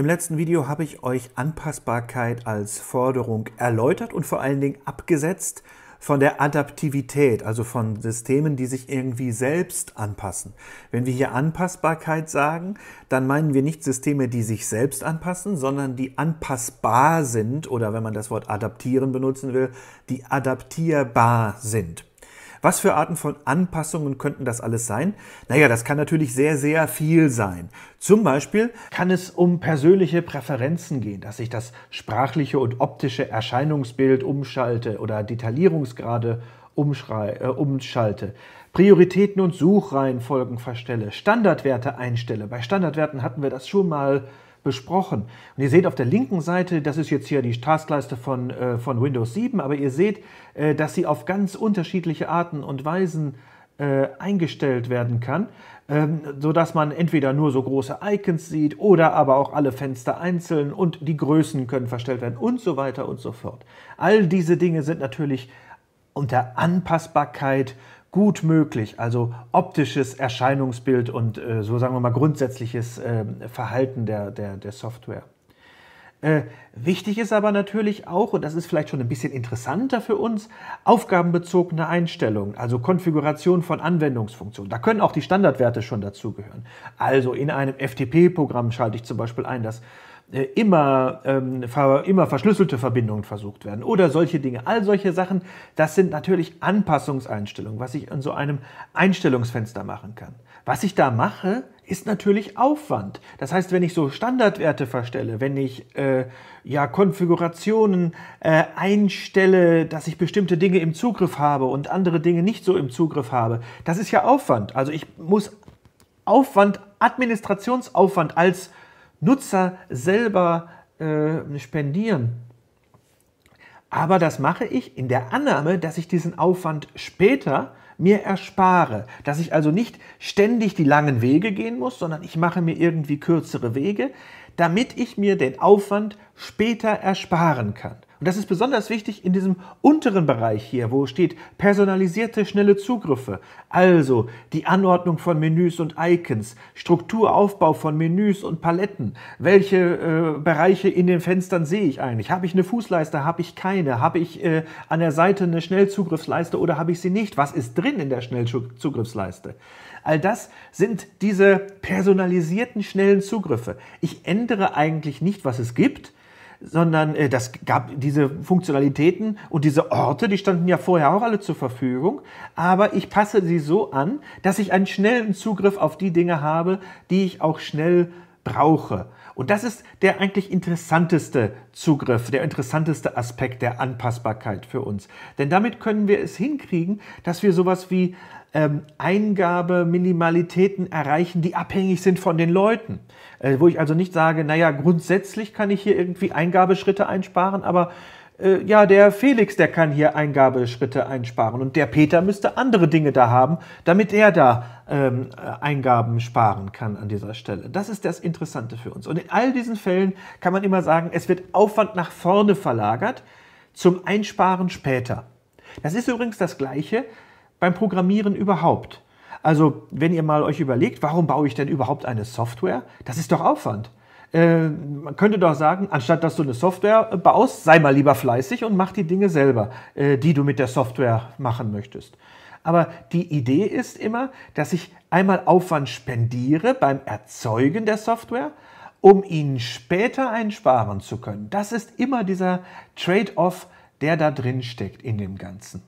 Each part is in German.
Im letzten Video habe ich euch Anpassbarkeit als Forderung erläutert und vor allen Dingen abgesetzt von der Adaptivität, also von Systemen, die sich irgendwie selbst anpassen. Wenn wir hier Anpassbarkeit sagen, dann meinen wir nicht Systeme, die sich selbst anpassen, sondern die anpassbar sind oder wenn man das Wort adaptieren benutzen will, die adaptierbar sind. Was für Arten von Anpassungen könnten das alles sein? Naja, das kann natürlich sehr, sehr viel sein. Zum Beispiel kann es um persönliche Präferenzen gehen, dass ich das sprachliche und optische Erscheinungsbild umschalte oder Detaillierungsgrade äh, umschalte. Prioritäten und Suchreihenfolgen verstelle, Standardwerte einstelle. Bei Standardwerten hatten wir das schon mal besprochen. Und ihr seht auf der linken Seite, das ist jetzt hier die Taskleiste von, äh, von Windows 7, aber ihr seht, äh, dass sie auf ganz unterschiedliche Arten und Weisen äh, eingestellt werden kann, ähm, sodass man entweder nur so große Icons sieht oder aber auch alle Fenster einzeln und die Größen können verstellt werden und so weiter und so fort. All diese Dinge sind natürlich unter Anpassbarkeit gut möglich. Also optisches Erscheinungsbild und äh, so sagen wir mal grundsätzliches äh, Verhalten der, der, der Software. Äh, wichtig ist aber natürlich auch, und das ist vielleicht schon ein bisschen interessanter für uns, aufgabenbezogene Einstellungen, also Konfiguration von Anwendungsfunktionen. Da können auch die Standardwerte schon dazugehören. Also in einem FTP-Programm schalte ich zum Beispiel ein, dass äh, immer, ähm, ver, immer verschlüsselte Verbindungen versucht werden oder solche Dinge. All solche Sachen, das sind natürlich Anpassungseinstellungen, was ich in so einem Einstellungsfenster machen kann. Was ich da mache, ist natürlich Aufwand. Das heißt, wenn ich so Standardwerte verstelle, wenn ich äh, ja Konfigurationen äh, einstelle, dass ich bestimmte Dinge im Zugriff habe und andere Dinge nicht so im Zugriff habe, das ist ja Aufwand. Also ich muss Aufwand, Administrationsaufwand als Nutzer selber äh, spendieren. Aber das mache ich in der Annahme, dass ich diesen Aufwand später mir erspare, dass ich also nicht ständig die langen Wege gehen muss, sondern ich mache mir irgendwie kürzere Wege, damit ich mir den Aufwand später ersparen kann. Und das ist besonders wichtig in diesem unteren Bereich hier, wo steht personalisierte schnelle Zugriffe. Also die Anordnung von Menüs und Icons, Strukturaufbau von Menüs und Paletten. Welche äh, Bereiche in den Fenstern sehe ich eigentlich? Habe ich eine Fußleiste? Habe ich keine? Habe ich äh, an der Seite eine Schnellzugriffsleiste oder habe ich sie nicht? Was ist drin in der Schnellzugriffsleiste? All das sind diese personalisierten schnellen Zugriffe. Ich ändere eigentlich nicht, was es gibt, sondern äh, das gab diese Funktionalitäten und diese Orte, die standen ja vorher auch alle zur Verfügung, aber ich passe sie so an, dass ich einen schnellen Zugriff auf die Dinge habe, die ich auch schnell brauche. Und das ist der eigentlich interessanteste Zugriff, der interessanteste Aspekt der Anpassbarkeit für uns. Denn damit können wir es hinkriegen, dass wir sowas wie ähm, Eingabeminimalitäten erreichen, die abhängig sind von den Leuten. Äh, wo ich also nicht sage, naja, grundsätzlich kann ich hier irgendwie Eingabeschritte einsparen, aber äh, ja, der Felix, der kann hier Eingabeschritte einsparen und der Peter müsste andere Dinge da haben, damit er da ähm, äh, Eingaben sparen kann an dieser Stelle. Das ist das Interessante für uns. Und in all diesen Fällen kann man immer sagen, es wird Aufwand nach vorne verlagert zum Einsparen später. Das ist übrigens das Gleiche beim Programmieren überhaupt. Also, wenn ihr mal euch überlegt, warum baue ich denn überhaupt eine Software? Das ist doch Aufwand. Äh, man könnte doch sagen, anstatt dass du eine Software äh, baust, sei mal lieber fleißig und mach die Dinge selber, äh, die du mit der Software machen möchtest. Aber die Idee ist immer, dass ich einmal Aufwand spendiere beim Erzeugen der Software, um ihn später einsparen zu können. Das ist immer dieser Trade-off, der da drin steckt in dem Ganzen.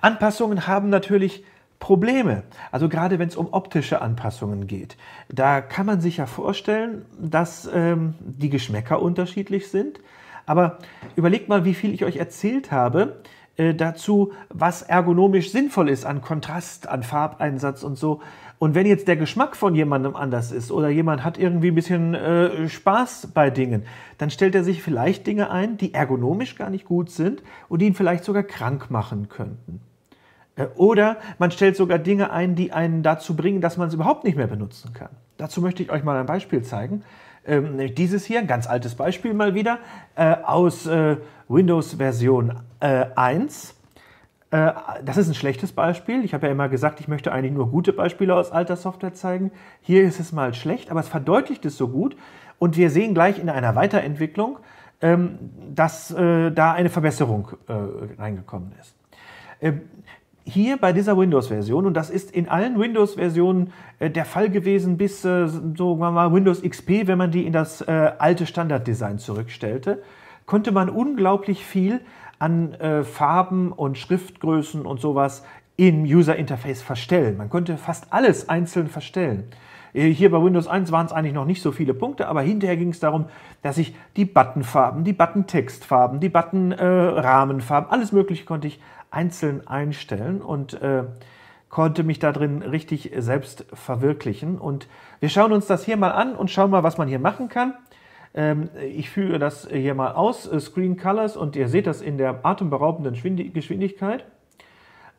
Anpassungen haben natürlich Probleme. Also gerade wenn es um optische Anpassungen geht. Da kann man sich ja vorstellen, dass ähm, die Geschmäcker unterschiedlich sind. Aber überlegt mal, wie viel ich euch erzählt habe äh, dazu, was ergonomisch sinnvoll ist an Kontrast, an Farbeinsatz und so. Und wenn jetzt der Geschmack von jemandem anders ist oder jemand hat irgendwie ein bisschen äh, Spaß bei Dingen, dann stellt er sich vielleicht Dinge ein, die ergonomisch gar nicht gut sind und die ihn vielleicht sogar krank machen könnten. Äh, oder man stellt sogar Dinge ein, die einen dazu bringen, dass man es überhaupt nicht mehr benutzen kann. Dazu möchte ich euch mal ein Beispiel zeigen. Ähm, dieses hier, ein ganz altes Beispiel mal wieder, äh, aus äh, Windows Version äh, 1. Äh, das ist ein schlechtes Beispiel. Ich habe ja immer gesagt, ich möchte eigentlich nur gute Beispiele aus alter Software zeigen. Hier ist es mal schlecht, aber es verdeutlicht es so gut. Und wir sehen gleich in einer Weiterentwicklung, ähm, dass äh, da eine Verbesserung reingekommen ist. Ähm, hier bei dieser Windows-Version, und das ist in allen Windows-Versionen äh, der Fall gewesen bis, äh, so mal, Windows XP, wenn man die in das äh, alte Standarddesign zurückstellte, konnte man unglaublich viel an äh, Farben und Schriftgrößen und sowas im User Interface verstellen. Man konnte fast alles einzeln verstellen. Äh, hier bei Windows 1 waren es eigentlich noch nicht so viele Punkte, aber hinterher ging es darum, dass ich die Buttonfarben, die Buttontextfarben, die Buttonrahmenfarben, rahmenfarben äh, alles Mögliche konnte ich einzeln einstellen und äh, konnte mich da drin richtig selbst verwirklichen. Und wir schauen uns das hier mal an und schauen mal, was man hier machen kann. Ähm, ich führe das hier mal aus, äh, Screen Colors, und ihr seht das in der atemberaubenden Geschwindigkeit.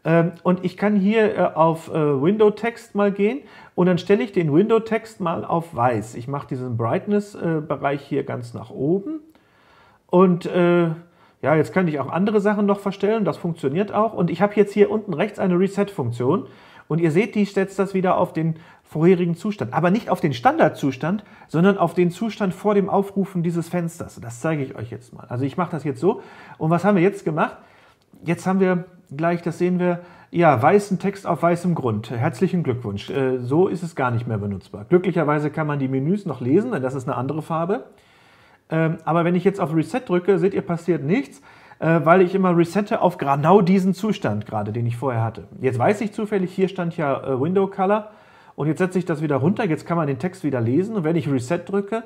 Ähm, und ich kann hier äh, auf äh, Window Text mal gehen und dann stelle ich den Window Text mal auf weiß. Ich mache diesen Brightness-Bereich hier ganz nach oben und äh, ja, jetzt kann ich auch andere Sachen noch verstellen, das funktioniert auch. Und ich habe jetzt hier unten rechts eine Reset-Funktion. Und ihr seht, die setzt das wieder auf den vorherigen Zustand. Aber nicht auf den Standardzustand, sondern auf den Zustand vor dem Aufrufen dieses Fensters. Das zeige ich euch jetzt mal. Also ich mache das jetzt so. Und was haben wir jetzt gemacht? Jetzt haben wir gleich, das sehen wir, ja, weißen Text auf weißem Grund. Herzlichen Glückwunsch. Äh, so ist es gar nicht mehr benutzbar. Glücklicherweise kann man die Menüs noch lesen, denn das ist eine andere Farbe. Ähm, aber wenn ich jetzt auf Reset drücke, seht ihr, passiert nichts, äh, weil ich immer resette auf genau diesen Zustand gerade, den ich vorher hatte. Jetzt weiß ich zufällig, hier stand ja äh, Window Color und jetzt setze ich das wieder runter. Jetzt kann man den Text wieder lesen und wenn ich Reset drücke,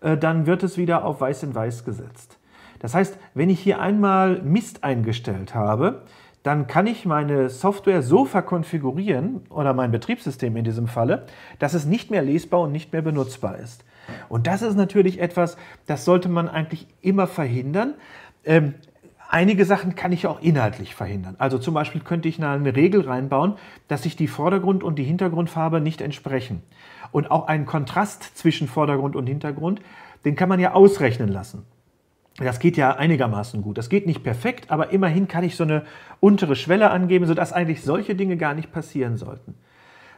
äh, dann wird es wieder auf weiß in weiß gesetzt. Das heißt, wenn ich hier einmal Mist eingestellt habe, dann kann ich meine Software so verkonfigurieren oder mein Betriebssystem in diesem Falle, dass es nicht mehr lesbar und nicht mehr benutzbar ist. Und das ist natürlich etwas, das sollte man eigentlich immer verhindern. Ähm, einige Sachen kann ich auch inhaltlich verhindern. Also zum Beispiel könnte ich eine Regel reinbauen, dass sich die Vordergrund- und die Hintergrundfarbe nicht entsprechen. Und auch einen Kontrast zwischen Vordergrund und Hintergrund, den kann man ja ausrechnen lassen. Das geht ja einigermaßen gut. Das geht nicht perfekt, aber immerhin kann ich so eine untere Schwelle angeben, sodass eigentlich solche Dinge gar nicht passieren sollten.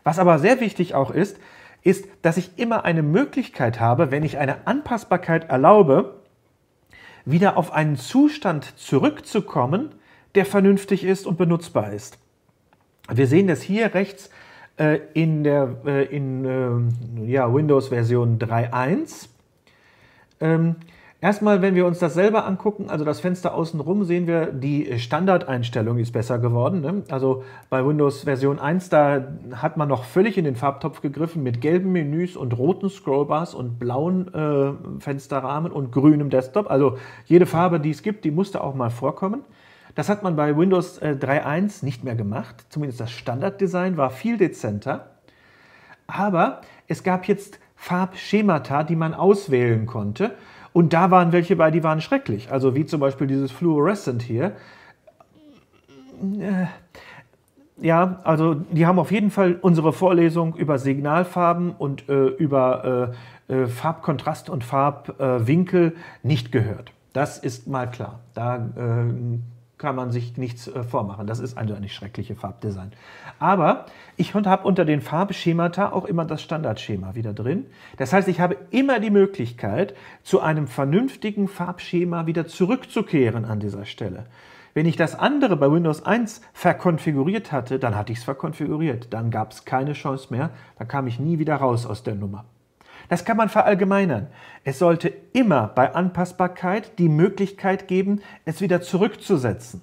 Was aber sehr wichtig auch ist, ist, dass ich immer eine Möglichkeit habe, wenn ich eine Anpassbarkeit erlaube, wieder auf einen Zustand zurückzukommen, der vernünftig ist und benutzbar ist. Wir sehen das hier rechts äh, in der äh, in, äh, ja, Windows Version 3.1. Ähm, Erstmal, wenn wir uns das selber angucken, also das Fenster außenrum, sehen wir, die Standardeinstellung ist besser geworden. Ne? Also bei Windows Version 1, da hat man noch völlig in den Farbtopf gegriffen mit gelben Menüs und roten Scrollbars und blauen äh, Fensterrahmen und grünem Desktop. Also jede Farbe, die es gibt, die musste auch mal vorkommen. Das hat man bei Windows 3.1 äh, nicht mehr gemacht. Zumindest das Standarddesign war viel dezenter. Aber es gab jetzt Farbschemata, die man auswählen konnte. Und da waren welche bei, die waren schrecklich. Also wie zum Beispiel dieses Fluorescent hier. Äh, ja, also die haben auf jeden Fall unsere Vorlesung über Signalfarben und äh, über äh, äh Farbkontrast und Farbwinkel äh, nicht gehört. Das ist mal klar. Da äh, kann man sich nichts äh, vormachen. Das ist also eine schreckliche Farbdesign. Aber ich habe unter den Farbschemata auch immer das Standardschema wieder drin. Das heißt, ich habe immer die Möglichkeit, zu einem vernünftigen Farbschema wieder zurückzukehren an dieser Stelle. Wenn ich das andere bei Windows 1 verkonfiguriert hatte, dann hatte ich es verkonfiguriert. Dann gab es keine Chance mehr. Dann kam ich nie wieder raus aus der Nummer. Das kann man verallgemeinern. Es sollte immer bei Anpassbarkeit die Möglichkeit geben, es wieder zurückzusetzen.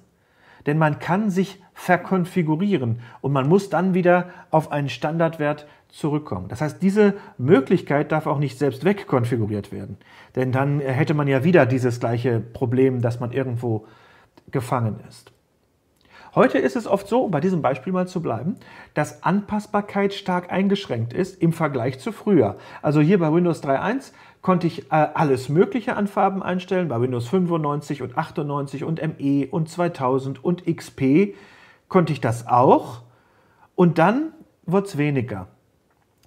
Denn man kann sich verkonfigurieren und man muss dann wieder auf einen Standardwert zurückkommen. Das heißt, diese Möglichkeit darf auch nicht selbst wegkonfiguriert werden. Denn dann hätte man ja wieder dieses gleiche Problem, dass man irgendwo gefangen ist. Heute ist es oft so, um bei diesem Beispiel mal zu bleiben, dass Anpassbarkeit stark eingeschränkt ist im Vergleich zu früher. Also hier bei Windows 3.1 konnte ich äh, alles Mögliche an Farben einstellen, bei Windows 95 und 98 und ME und 2000 und XP konnte ich das auch. Und dann wurde es weniger.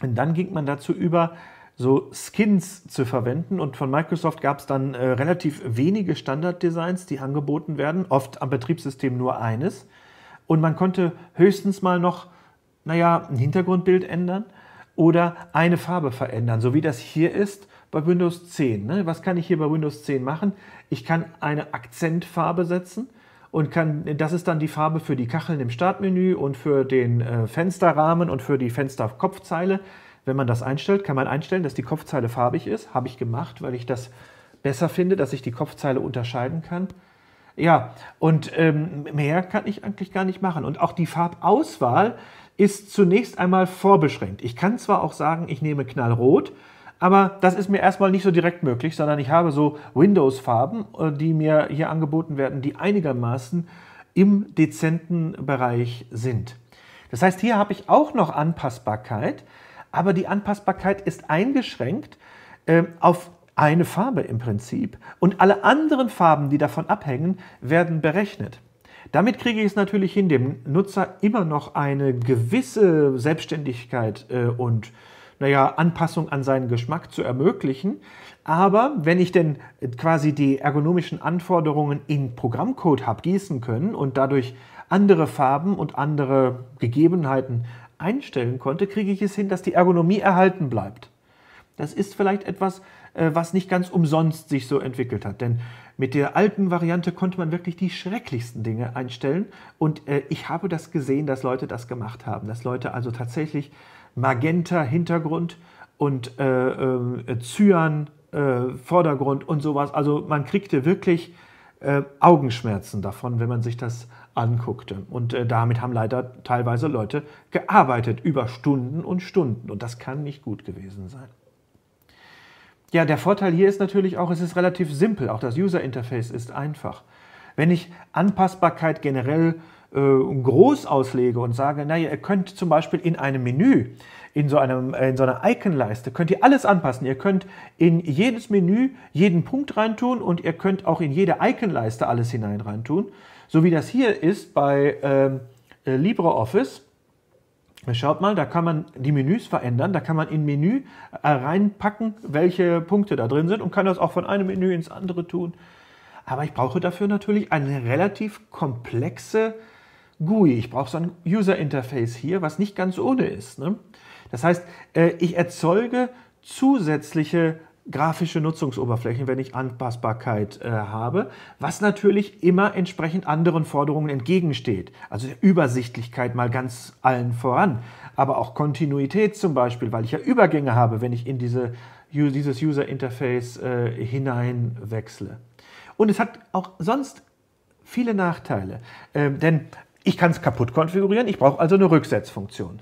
Und dann ging man dazu über, so Skins zu verwenden. Und von Microsoft gab es dann äh, relativ wenige Standard-Designs, die angeboten werden, oft am Betriebssystem nur eines. Und man konnte höchstens mal noch, naja, ein Hintergrundbild ändern oder eine Farbe verändern, so wie das hier ist bei Windows 10. Ne? Was kann ich hier bei Windows 10 machen? Ich kann eine Akzentfarbe setzen und kann, das ist dann die Farbe für die Kacheln im Startmenü und für den äh, Fensterrahmen und für die Fensterkopfzeile. Wenn man das einstellt, kann man einstellen, dass die Kopfzeile farbig ist. Habe ich gemacht, weil ich das besser finde, dass ich die Kopfzeile unterscheiden kann. Ja, und ähm, mehr kann ich eigentlich gar nicht machen. Und auch die Farbauswahl ist zunächst einmal vorbeschränkt. Ich kann zwar auch sagen, ich nehme knallrot, aber das ist mir erstmal nicht so direkt möglich, sondern ich habe so Windows-Farben, äh, die mir hier angeboten werden, die einigermaßen im dezenten Bereich sind. Das heißt, hier habe ich auch noch Anpassbarkeit aber die Anpassbarkeit ist eingeschränkt äh, auf eine Farbe im Prinzip. Und alle anderen Farben, die davon abhängen, werden berechnet. Damit kriege ich es natürlich hin, dem Nutzer immer noch eine gewisse Selbstständigkeit äh, und naja, Anpassung an seinen Geschmack zu ermöglichen. Aber wenn ich denn äh, quasi die ergonomischen Anforderungen in Programmcode habe gießen können und dadurch andere Farben und andere Gegebenheiten einstellen konnte, kriege ich es hin, dass die Ergonomie erhalten bleibt. Das ist vielleicht etwas, äh, was nicht ganz umsonst sich so entwickelt hat. Denn mit der alten Variante konnte man wirklich die schrecklichsten Dinge einstellen. Und äh, ich habe das gesehen, dass Leute das gemacht haben. Dass Leute also tatsächlich Magenta-Hintergrund und äh, ähm, äh, Cyan-Vordergrund und sowas. Also man kriegte wirklich äh, Augenschmerzen davon, wenn man sich das anguckte. Und äh, damit haben leider teilweise Leute gearbeitet über Stunden und Stunden. Und das kann nicht gut gewesen sein. Ja, der Vorteil hier ist natürlich auch, es ist relativ simpel. Auch das User Interface ist einfach. Wenn ich Anpassbarkeit generell äh, groß auslege und sage, naja, ihr könnt zum Beispiel in einem Menü in so, einem, äh, in so einer Icon-Leiste könnt ihr alles anpassen. Ihr könnt in jedes Menü jeden Punkt reintun und ihr könnt auch in jede Icon-Leiste alles hinein reintun. So wie das hier ist bei ähm, äh, LibreOffice. Schaut mal, da kann man die Menüs verändern, da kann man in Menü äh, reinpacken, welche Punkte da drin sind und kann das auch von einem Menü ins andere tun. Aber ich brauche dafür natürlich eine relativ komplexe GUI. Ich brauche so ein User Interface hier, was nicht ganz ohne ist. Ne? Das heißt, äh, ich erzeuge zusätzliche grafische Nutzungsoberflächen, wenn ich Anpassbarkeit äh, habe, was natürlich immer entsprechend anderen Forderungen entgegensteht. Also Übersichtlichkeit mal ganz allen voran, aber auch Kontinuität zum Beispiel, weil ich ja Übergänge habe, wenn ich in diese, dieses User Interface äh, hinein wechsle. Und es hat auch sonst viele Nachteile, ähm, denn ich kann es kaputt konfigurieren, ich brauche also eine Rücksetzfunktion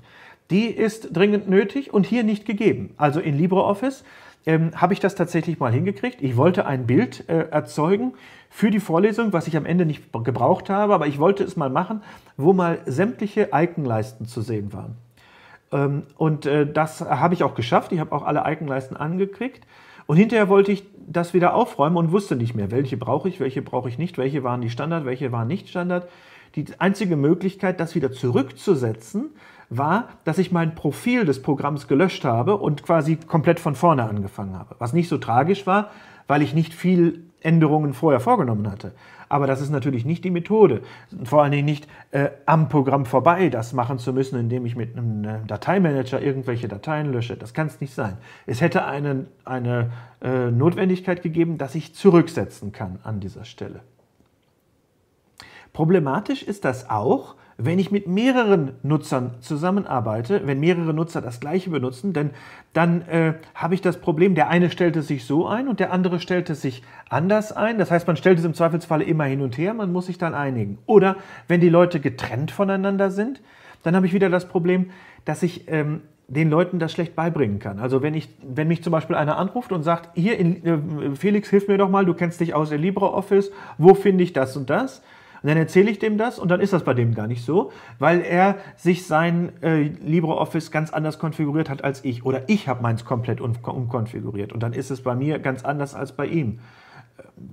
die ist dringend nötig und hier nicht gegeben. Also in LibreOffice ähm, habe ich das tatsächlich mal hingekriegt. Ich wollte ein Bild äh, erzeugen für die Vorlesung, was ich am Ende nicht gebraucht habe, aber ich wollte es mal machen, wo mal sämtliche icon zu sehen waren. Ähm, und äh, das habe ich auch geschafft. Ich habe auch alle Icon-Leisten angekriegt. Und hinterher wollte ich das wieder aufräumen und wusste nicht mehr, welche brauche ich, welche brauche ich nicht, welche waren die Standard, welche waren nicht Standard. Die einzige Möglichkeit, das wieder zurückzusetzen, war, dass ich mein Profil des Programms gelöscht habe und quasi komplett von vorne angefangen habe. Was nicht so tragisch war, weil ich nicht viel Änderungen vorher vorgenommen hatte. Aber das ist natürlich nicht die Methode. Vor allen Dingen nicht äh, am Programm vorbei das machen zu müssen, indem ich mit einem äh, Dateimanager irgendwelche Dateien lösche. Das kann es nicht sein. Es hätte eine, eine äh, Notwendigkeit gegeben, dass ich zurücksetzen kann an dieser Stelle. Problematisch ist das auch, wenn ich mit mehreren Nutzern zusammenarbeite, wenn mehrere Nutzer das gleiche benutzen, denn, dann äh, habe ich das Problem, der eine stellt es sich so ein und der andere stellt es sich anders ein. Das heißt, man stellt es im Zweifelsfall immer hin und her, man muss sich dann einigen. Oder wenn die Leute getrennt voneinander sind, dann habe ich wieder das Problem, dass ich ähm, den Leuten das schlecht beibringen kann. Also wenn, ich, wenn mich zum Beispiel einer anruft und sagt, hier, in, äh, Felix, hilf mir doch mal, du kennst dich aus der LibreOffice, wo finde ich das und das? Und dann erzähle ich dem das und dann ist das bei dem gar nicht so, weil er sich sein äh, LibreOffice ganz anders konfiguriert hat als ich. Oder ich habe meins komplett umkonfiguriert und dann ist es bei mir ganz anders als bei ihm.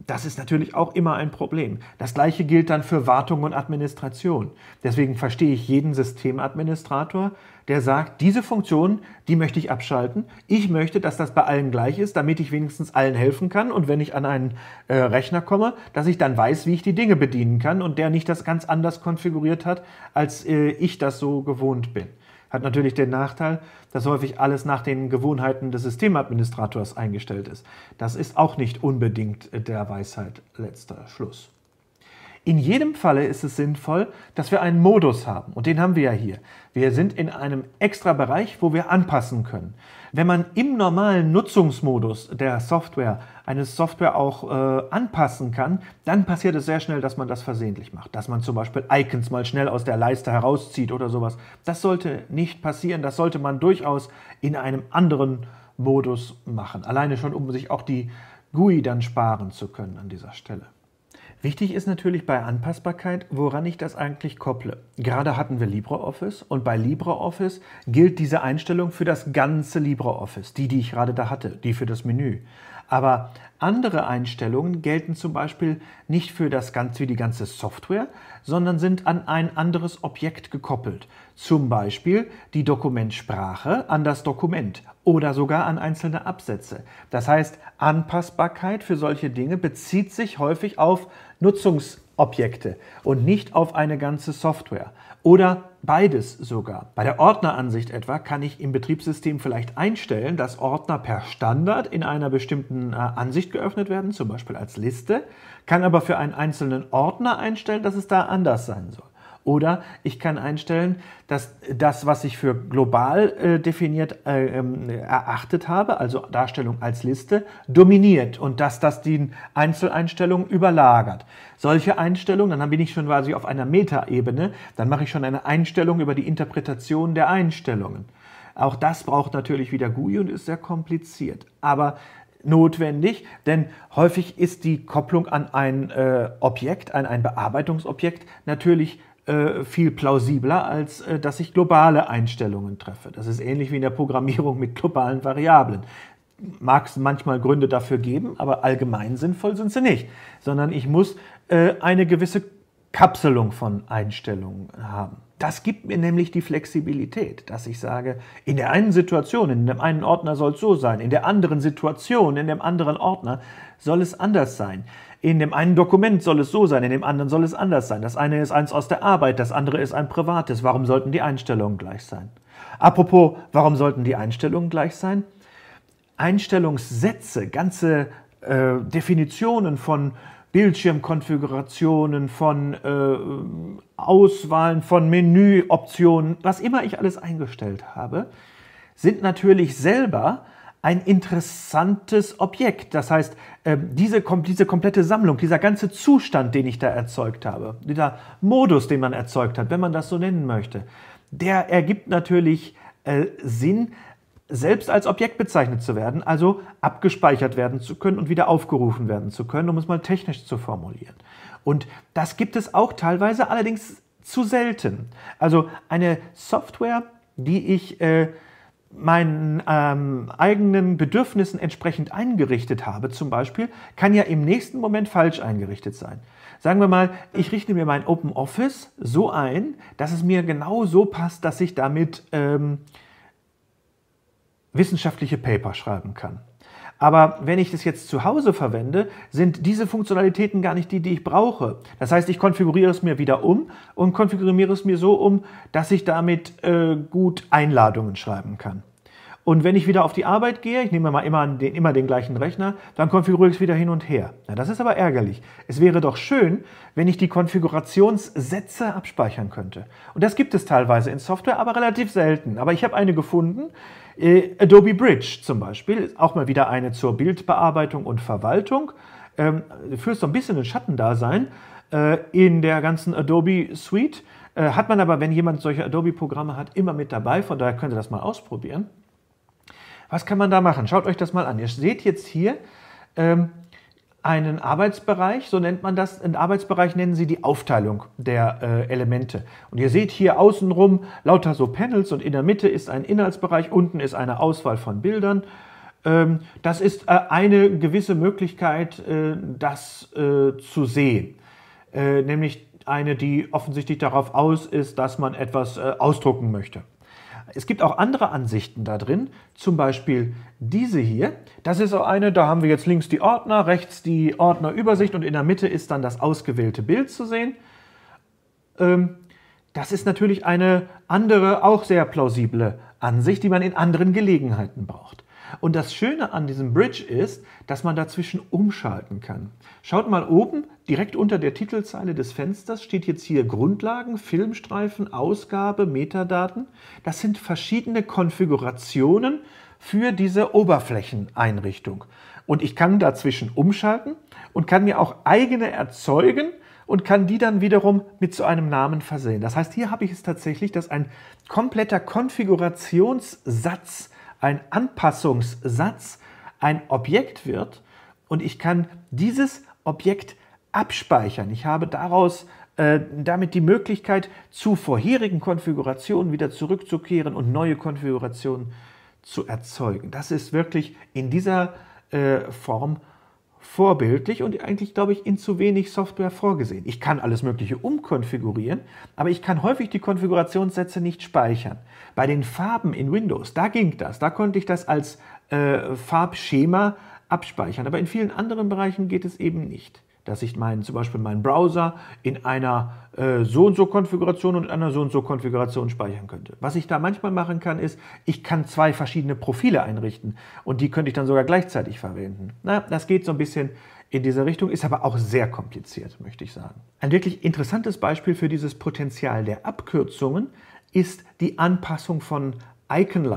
Das ist natürlich auch immer ein Problem. Das gleiche gilt dann für Wartung und Administration. Deswegen verstehe ich jeden Systemadministrator, der sagt, diese Funktion, die möchte ich abschalten. Ich möchte, dass das bei allen gleich ist, damit ich wenigstens allen helfen kann und wenn ich an einen äh, Rechner komme, dass ich dann weiß, wie ich die Dinge bedienen kann und der nicht das ganz anders konfiguriert hat, als äh, ich das so gewohnt bin. Hat natürlich den Nachteil, dass häufig alles nach den Gewohnheiten des Systemadministrators eingestellt ist. Das ist auch nicht unbedingt äh, der Weisheit letzter Schluss. In jedem Falle ist es sinnvoll, dass wir einen Modus haben. Und den haben wir ja hier. Wir sind in einem extra Bereich, wo wir anpassen können. Wenn man im normalen Nutzungsmodus der Software eine Software auch äh, anpassen kann, dann passiert es sehr schnell, dass man das versehentlich macht. Dass man zum Beispiel Icons mal schnell aus der Leiste herauszieht oder sowas. Das sollte nicht passieren. Das sollte man durchaus in einem anderen Modus machen. Alleine schon, um sich auch die GUI dann sparen zu können an dieser Stelle. Wichtig ist natürlich bei Anpassbarkeit, woran ich das eigentlich kopple. Gerade hatten wir LibreOffice und bei LibreOffice gilt diese Einstellung für das ganze LibreOffice, die, die ich gerade da hatte, die für das Menü. Aber andere Einstellungen gelten zum Beispiel nicht für, das ganze, für die ganze Software, sondern sind an ein anderes Objekt gekoppelt. Zum Beispiel die Dokumentsprache an das Dokument oder sogar an einzelne Absätze. Das heißt, Anpassbarkeit für solche Dinge bezieht sich häufig auf Nutzungsobjekte und nicht auf eine ganze Software. Oder Beides sogar. Bei der Ordneransicht etwa kann ich im Betriebssystem vielleicht einstellen, dass Ordner per Standard in einer bestimmten äh, Ansicht geöffnet werden, zum Beispiel als Liste, kann aber für einen einzelnen Ordner einstellen, dass es da anders sein soll. Oder ich kann einstellen, dass das, was ich für global äh, definiert äh, äh, erachtet habe, also Darstellung als Liste, dominiert und dass das die Einzeleinstellungen überlagert. Solche Einstellungen, dann bin ich schon quasi auf einer Metaebene, dann mache ich schon eine Einstellung über die Interpretation der Einstellungen. Auch das braucht natürlich wieder GUI und ist sehr kompliziert. Aber notwendig, denn häufig ist die Kopplung an ein äh, Objekt, an ein Bearbeitungsobjekt natürlich äh, viel plausibler, als äh, dass ich globale Einstellungen treffe. Das ist ähnlich wie in der Programmierung mit globalen Variablen. Mag es manchmal Gründe dafür geben, aber allgemein sinnvoll sind sie nicht, sondern ich muss äh, eine gewisse Kapselung von Einstellungen haben. Das gibt mir nämlich die Flexibilität, dass ich sage, in der einen Situation, in dem einen Ordner soll es so sein, in der anderen Situation, in dem anderen Ordner soll es anders sein. In dem einen Dokument soll es so sein, in dem anderen soll es anders sein. Das eine ist eins aus der Arbeit, das andere ist ein privates. Warum sollten die Einstellungen gleich sein? Apropos, warum sollten die Einstellungen gleich sein? Einstellungssätze, ganze äh, Definitionen von Bildschirmkonfigurationen, von äh, Auswahlen, von Menüoptionen, was immer ich alles eingestellt habe, sind natürlich selber ein interessantes Objekt. Das heißt, ähm, diese, diese komplette Sammlung, dieser ganze Zustand, den ich da erzeugt habe, dieser Modus, den man erzeugt hat, wenn man das so nennen möchte, der ergibt natürlich äh, Sinn, selbst als Objekt bezeichnet zu werden, also abgespeichert werden zu können und wieder aufgerufen werden zu können, um es mal technisch zu formulieren. Und das gibt es auch teilweise, allerdings zu selten. Also eine Software, die ich äh, meinen ähm, eigenen Bedürfnissen entsprechend eingerichtet habe, zum Beispiel, kann ja im nächsten Moment falsch eingerichtet sein. Sagen wir mal, ich richte mir mein Open Office so ein, dass es mir genau so passt, dass ich damit ähm, wissenschaftliche Paper schreiben kann. Aber wenn ich das jetzt zu Hause verwende, sind diese Funktionalitäten gar nicht die, die ich brauche. Das heißt, ich konfiguriere es mir wieder um und konfiguriere es mir so um, dass ich damit äh, gut Einladungen schreiben kann. Und wenn ich wieder auf die Arbeit gehe, ich nehme mal immer den, immer den gleichen Rechner, dann konfiguriere ich es wieder hin und her. Na, das ist aber ärgerlich. Es wäre doch schön, wenn ich die Konfigurationssätze abspeichern könnte. Und das gibt es teilweise in Software, aber relativ selten. Aber ich habe eine gefunden, äh, Adobe Bridge zum Beispiel, auch mal wieder eine zur Bildbearbeitung und Verwaltung, ähm, führt so ein bisschen ein Schattendasein äh, in der ganzen Adobe Suite. Äh, hat man aber, wenn jemand solche Adobe-Programme hat, immer mit dabei, von daher könnt ihr das mal ausprobieren. Was kann man da machen? Schaut euch das mal an. Ihr seht jetzt hier, ähm, einen Arbeitsbereich, so nennt man das. Einen Arbeitsbereich nennen sie die Aufteilung der äh, Elemente. Und ihr seht hier außenrum lauter so Panels und in der Mitte ist ein Inhaltsbereich, unten ist eine Auswahl von Bildern. Ähm, das ist äh, eine gewisse Möglichkeit, äh, das äh, zu sehen. Äh, nämlich eine, die offensichtlich darauf aus ist, dass man etwas äh, ausdrucken möchte. Es gibt auch andere Ansichten da drin, zum Beispiel diese hier. Das ist auch eine, da haben wir jetzt links die Ordner, rechts die Ordnerübersicht und in der Mitte ist dann das ausgewählte Bild zu sehen. Ähm, das ist natürlich eine andere, auch sehr plausible Ansicht, die man in anderen Gelegenheiten braucht. Und das Schöne an diesem Bridge ist, dass man dazwischen umschalten kann. Schaut mal oben, direkt unter der Titelzeile des Fensters steht jetzt hier Grundlagen, Filmstreifen, Ausgabe, Metadaten. Das sind verschiedene Konfigurationen für diese Oberflächeneinrichtung. Und ich kann dazwischen umschalten und kann mir auch eigene erzeugen, und kann die dann wiederum mit so einem Namen versehen. Das heißt, hier habe ich es tatsächlich, dass ein kompletter Konfigurationssatz ein Anpassungssatz ein Objekt wird und ich kann dieses Objekt abspeichern. Ich habe daraus äh, damit die Möglichkeit, zu vorherigen Konfigurationen wieder zurückzukehren und neue Konfigurationen zu erzeugen. Das ist wirklich in dieser äh, Form vorbildlich und eigentlich, glaube ich, in zu wenig Software vorgesehen. Ich kann alles Mögliche umkonfigurieren, aber ich kann häufig die Konfigurationssätze nicht speichern. Bei den Farben in Windows, da ging das. Da konnte ich das als äh, Farbschema abspeichern. Aber in vielen anderen Bereichen geht es eben nicht dass ich meinen, zum Beispiel meinen Browser in einer äh, so und so Konfiguration und einer so und so Konfiguration speichern könnte. Was ich da manchmal machen kann, ist, ich kann zwei verschiedene Profile einrichten und die könnte ich dann sogar gleichzeitig verwenden. Na, das geht so ein bisschen in diese Richtung, ist aber auch sehr kompliziert, möchte ich sagen. Ein wirklich interessantes Beispiel für dieses Potenzial der Abkürzungen ist die Anpassung von icon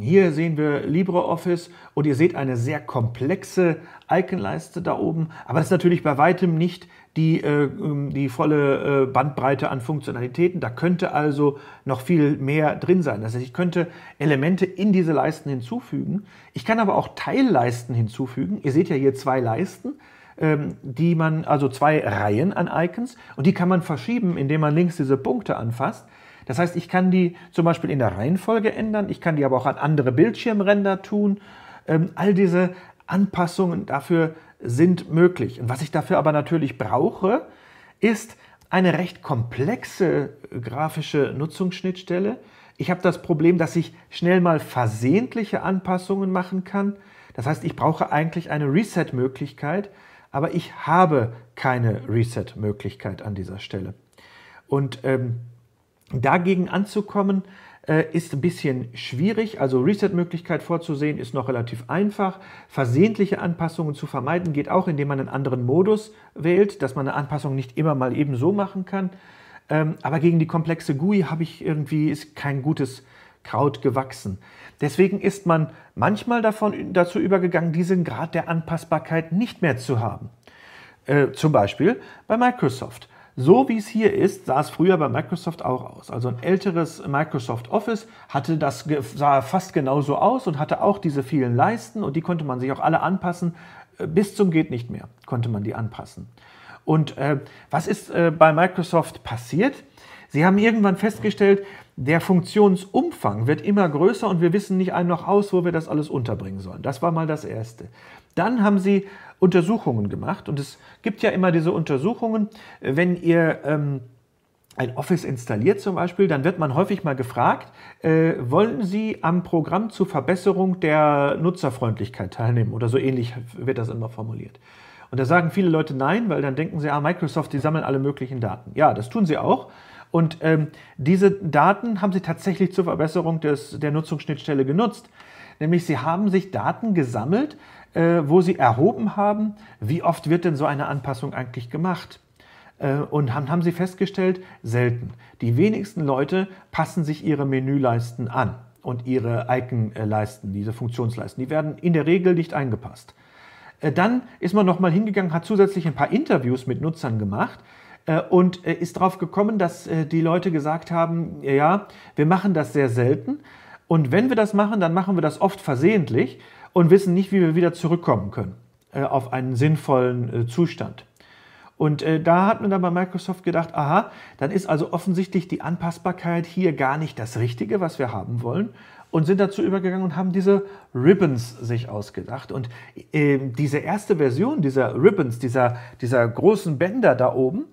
Hier sehen wir LibreOffice und ihr seht eine sehr komplexe Icon-Leiste da oben, aber es ist natürlich bei weitem nicht die, äh, ähm, die volle äh, Bandbreite an Funktionalitäten. Da könnte also noch viel mehr drin sein. Das heißt, ich könnte Elemente in diese Leisten hinzufügen. Ich kann aber auch Teilleisten hinzufügen. Ihr seht ja hier zwei Leisten ähm, die man, also zwei Reihen an Icons, und die kann man verschieben, indem man links diese Punkte anfasst. Das heißt, ich kann die zum Beispiel in der Reihenfolge ändern, ich kann die aber auch an andere Bildschirmränder tun. Ähm, all diese Anpassungen dafür sind möglich. Und was ich dafür aber natürlich brauche, ist eine recht komplexe äh, grafische Nutzungsschnittstelle. Ich habe das Problem, dass ich schnell mal versehentliche Anpassungen machen kann. Das heißt, ich brauche eigentlich eine Reset-Möglichkeit, aber ich habe keine Reset-Möglichkeit an dieser Stelle. Und ähm, Dagegen anzukommen äh, ist ein bisschen schwierig. Also Reset-Möglichkeit vorzusehen ist noch relativ einfach. Versehentliche Anpassungen zu vermeiden geht auch, indem man einen anderen Modus wählt, dass man eine Anpassung nicht immer mal eben so machen kann. Ähm, aber gegen die komplexe GUI habe ich irgendwie ist kein gutes Kraut gewachsen. Deswegen ist man manchmal davon, dazu übergegangen, diesen Grad der Anpassbarkeit nicht mehr zu haben. Äh, zum Beispiel bei Microsoft. So wie es hier ist, sah es früher bei Microsoft auch aus. Also ein älteres Microsoft Office hatte das, sah fast genauso aus und hatte auch diese vielen Leisten und die konnte man sich auch alle anpassen. Äh, bis zum geht nicht mehr konnte man die anpassen. Und äh, was ist äh, bei Microsoft passiert? Sie haben irgendwann festgestellt, der Funktionsumfang wird immer größer und wir wissen nicht ein noch aus, wo wir das alles unterbringen sollen. Das war mal das Erste. Dann haben sie Untersuchungen gemacht und es gibt ja immer diese Untersuchungen, wenn ihr ähm, ein Office installiert zum Beispiel, dann wird man häufig mal gefragt, äh, wollen Sie am Programm zur Verbesserung der Nutzerfreundlichkeit teilnehmen oder so ähnlich wird das immer formuliert. Und da sagen viele Leute nein, weil dann denken sie, ah, Microsoft, die sammeln alle möglichen Daten. Ja, das tun sie auch. Und ähm, diese Daten haben sie tatsächlich zur Verbesserung des, der Nutzungsschnittstelle genutzt. Nämlich sie haben sich Daten gesammelt, äh, wo sie erhoben haben, wie oft wird denn so eine Anpassung eigentlich gemacht. Äh, und haben, haben sie festgestellt, selten. Die wenigsten Leute passen sich ihre Menüleisten an und ihre Icon-Leisten, diese Funktionsleisten. Die werden in der Regel nicht eingepasst. Äh, dann ist man nochmal hingegangen, hat zusätzlich ein paar Interviews mit Nutzern gemacht äh, und äh, ist darauf gekommen, dass äh, die Leute gesagt haben, ja, wir machen das sehr selten und wenn wir das machen, dann machen wir das oft versehentlich und wissen nicht, wie wir wieder zurückkommen können auf einen sinnvollen Zustand. Und da hat man dann bei Microsoft gedacht, aha, dann ist also offensichtlich die Anpassbarkeit hier gar nicht das Richtige, was wir haben wollen. Und sind dazu übergegangen und haben diese Ribbons sich ausgedacht. Und äh, diese erste Version dieser Ribbons, dieser, dieser großen Bänder da oben,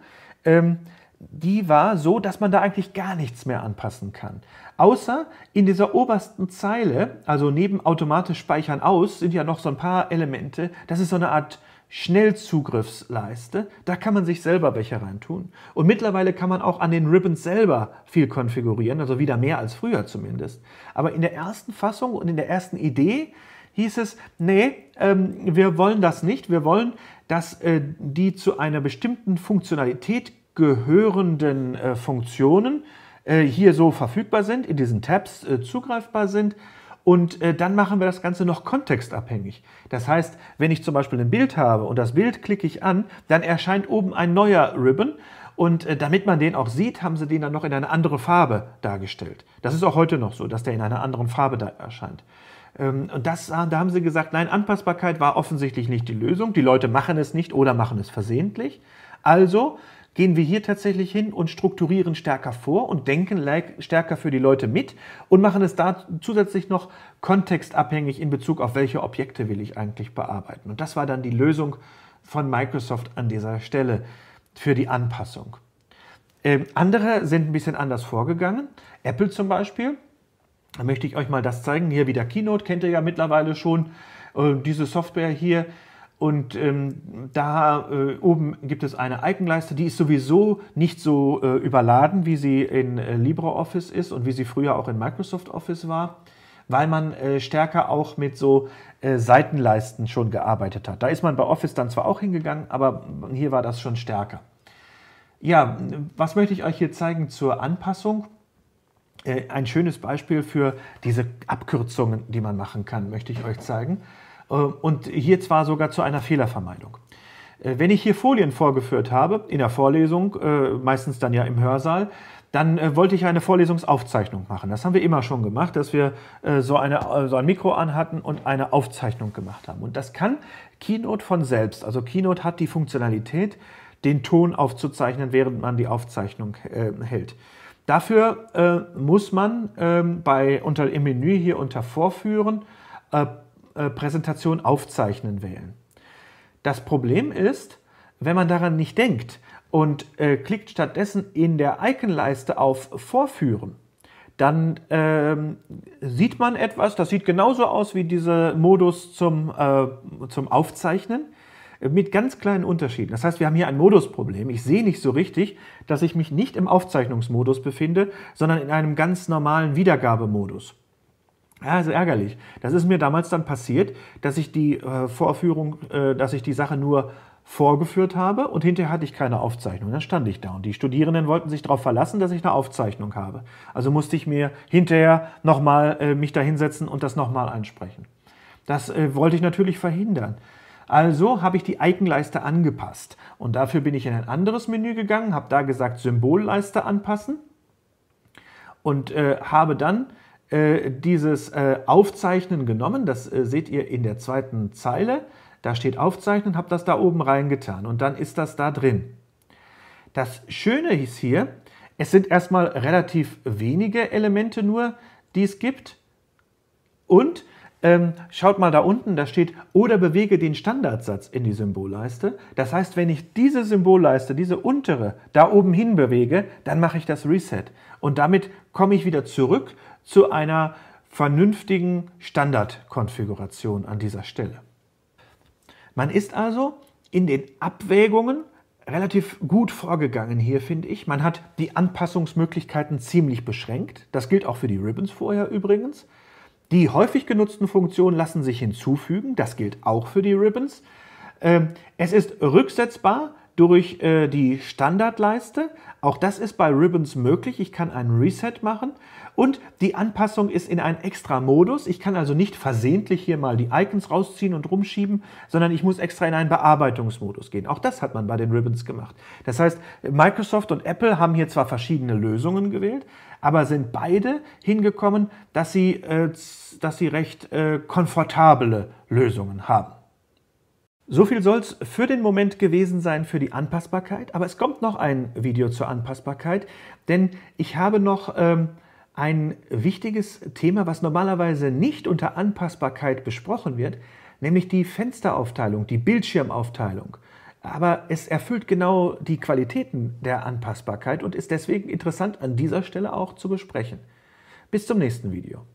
ähm, die war so, dass man da eigentlich gar nichts mehr anpassen kann. Außer in dieser obersten Zeile, also neben automatisch speichern aus, sind ja noch so ein paar Elemente. Das ist so eine Art Schnellzugriffsleiste. Da kann man sich selber welche reintun. Und mittlerweile kann man auch an den Ribbons selber viel konfigurieren, also wieder mehr als früher zumindest. Aber in der ersten Fassung und in der ersten Idee hieß es, nee, ähm, wir wollen das nicht. Wir wollen, dass äh, die zu einer bestimmten Funktionalität gehörenden äh, Funktionen äh, hier so verfügbar sind, in diesen Tabs äh, zugreifbar sind. Und äh, dann machen wir das Ganze noch kontextabhängig. Das heißt, wenn ich zum Beispiel ein Bild habe und das Bild klicke ich an, dann erscheint oben ein neuer Ribbon. Und äh, damit man den auch sieht, haben sie den dann noch in eine andere Farbe dargestellt. Das ist auch heute noch so, dass der in einer anderen Farbe da erscheint. Ähm, und das, ah, da haben sie gesagt, nein, Anpassbarkeit war offensichtlich nicht die Lösung. Die Leute machen es nicht oder machen es versehentlich. Also gehen wir hier tatsächlich hin und strukturieren stärker vor und denken stärker für die Leute mit und machen es da zusätzlich noch kontextabhängig in Bezug auf welche Objekte will ich eigentlich bearbeiten. Und das war dann die Lösung von Microsoft an dieser Stelle für die Anpassung. Ähm, andere sind ein bisschen anders vorgegangen. Apple zum Beispiel da möchte ich euch mal das zeigen. Hier wieder Keynote, kennt ihr ja mittlerweile schon, äh, diese Software hier. Und ähm, da äh, oben gibt es eine icon die ist sowieso nicht so äh, überladen, wie sie in äh, LibreOffice ist und wie sie früher auch in Microsoft Office war, weil man äh, stärker auch mit so Seitenleisten schon gearbeitet hat. Da ist man bei Office dann zwar auch hingegangen, aber hier war das schon stärker. Ja, was möchte ich euch hier zeigen zur Anpassung? Äh, ein schönes Beispiel für diese Abkürzungen, die man machen kann, möchte ich euch zeigen. Äh, und hier zwar sogar zu einer Fehlervermeidung. Äh, wenn ich hier Folien vorgeführt habe, in der Vorlesung, meistens dann ja im Hörsaal, dann wollte ich eine Vorlesungsaufzeichnung machen. Das haben wir immer schon gemacht, dass wir so, eine, so ein Mikro anhatten und eine Aufzeichnung gemacht haben. Und das kann Keynote von selbst. Also Keynote hat die Funktionalität, den Ton aufzuzeichnen, während man die Aufzeichnung hält. Dafür äh, muss man ähm, bei, unter, im Menü hier unter Vorführen äh, äh, Präsentation aufzeichnen wählen. Das Problem ist, wenn man daran nicht denkt und äh, klickt stattdessen in der Iconleiste auf Vorführen, dann ähm, sieht man etwas, das sieht genauso aus wie dieser Modus zum, äh, zum Aufzeichnen mit ganz kleinen Unterschieden. Das heißt, wir haben hier ein Modusproblem. Ich sehe nicht so richtig, dass ich mich nicht im Aufzeichnungsmodus befinde, sondern in einem ganz normalen Wiedergabemodus. Ja, ist ärgerlich. Das ist mir damals dann passiert, dass ich die äh, Vorführung, äh, dass ich die Sache nur vorgeführt habe und hinterher hatte ich keine Aufzeichnung. Dann stand ich da und die Studierenden wollten sich darauf verlassen, dass ich eine Aufzeichnung habe. Also musste ich mir hinterher nochmal äh, mich da hinsetzen und das nochmal ansprechen. Das äh, wollte ich natürlich verhindern. Also habe ich die icon angepasst und dafür bin ich in ein anderes Menü gegangen, habe da gesagt Symbolleiste anpassen und äh, habe dann äh, dieses äh, Aufzeichnen genommen. Das äh, seht ihr in der zweiten Zeile. Da steht Aufzeichnen, habe das da oben reingetan und dann ist das da drin. Das Schöne ist hier, es sind erstmal relativ wenige Elemente nur, die es gibt und ähm, schaut mal da unten, da steht oder bewege den Standardsatz in die Symbolleiste. Das heißt, wenn ich diese Symbolleiste, diese untere, da oben hin bewege, dann mache ich das Reset. Und damit komme ich wieder zurück zu einer vernünftigen Standardkonfiguration an dieser Stelle. Man ist also in den Abwägungen relativ gut vorgegangen hier, finde ich. Man hat die Anpassungsmöglichkeiten ziemlich beschränkt. Das gilt auch für die Ribbons vorher übrigens. Die häufig genutzten Funktionen lassen sich hinzufügen, das gilt auch für die Ribbons. Ähm, es ist rücksetzbar durch äh, die Standardleiste, auch das ist bei Ribbons möglich, ich kann einen Reset machen und die Anpassung ist in einen extra Modus, ich kann also nicht versehentlich hier mal die Icons rausziehen und rumschieben, sondern ich muss extra in einen Bearbeitungsmodus gehen. Auch das hat man bei den Ribbons gemacht. Das heißt, Microsoft und Apple haben hier zwar verschiedene Lösungen gewählt, aber sind beide hingekommen, dass sie, äh, dass sie recht äh, komfortable Lösungen haben. So viel soll es für den Moment gewesen sein für die Anpassbarkeit, aber es kommt noch ein Video zur Anpassbarkeit, denn ich habe noch ähm, ein wichtiges Thema, was normalerweise nicht unter Anpassbarkeit besprochen wird, nämlich die Fensteraufteilung, die Bildschirmaufteilung aber es erfüllt genau die Qualitäten der Anpassbarkeit und ist deswegen interessant an dieser Stelle auch zu besprechen. Bis zum nächsten Video.